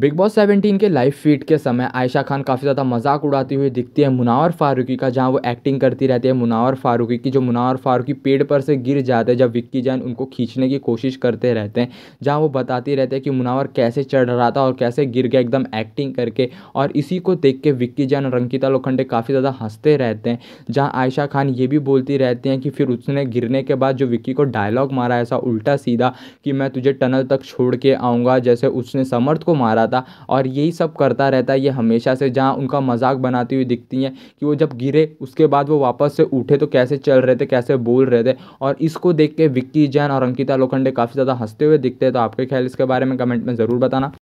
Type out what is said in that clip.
big boss 17 के live feed के समय आयशा खान काफ़ी ज़्यादा मजाक उड़ाती हुई दिखती है मुनावर फारूकी का जहां वो एक्टिंग करती रहती है मुनावर फारूकी की जो मुनावर फारूकी पेड़ पर से गिर जाते हैं जब विक्की जैन उनको खींचने की कोशिश करते रहते हैं जहां वो बताती रहते हैं कि मुनावर कैसे चढ़ रहा था और कैसे गिर गया एकदम एक्टिंग करके और इसी को देख के विक्की जैन और अंकिता लोखंडे काफ़ी ज़्यादा हंसते रहते हैं जहाँ आयशा खान ये भी बोलती रहती हैं कि फिर उसने गिरने के बाद जो विक्की को डायलॉग मारा ऐसा उल्टा सीधा कि मैं तुझे टनल तक छोड़ के आऊँगा जैसे उसने समर्थ को मारा जाता और यही सब करता रहता है ये हमेशा से जहाँ उनका मजाक बनाती हुई दिखती हैं कि वो जब गिरे उसके बाद वो वापस से उठे तो कैसे चल रहे थे कैसे बोल रहे थे और इसको देख के विक्की जैन और अंकिता लोखंडे काफ़ी ज़्यादा हंसते हुए दिखते हैं तो आपके ख्याल इसके बारे में कमेंट में ज़रूर बताना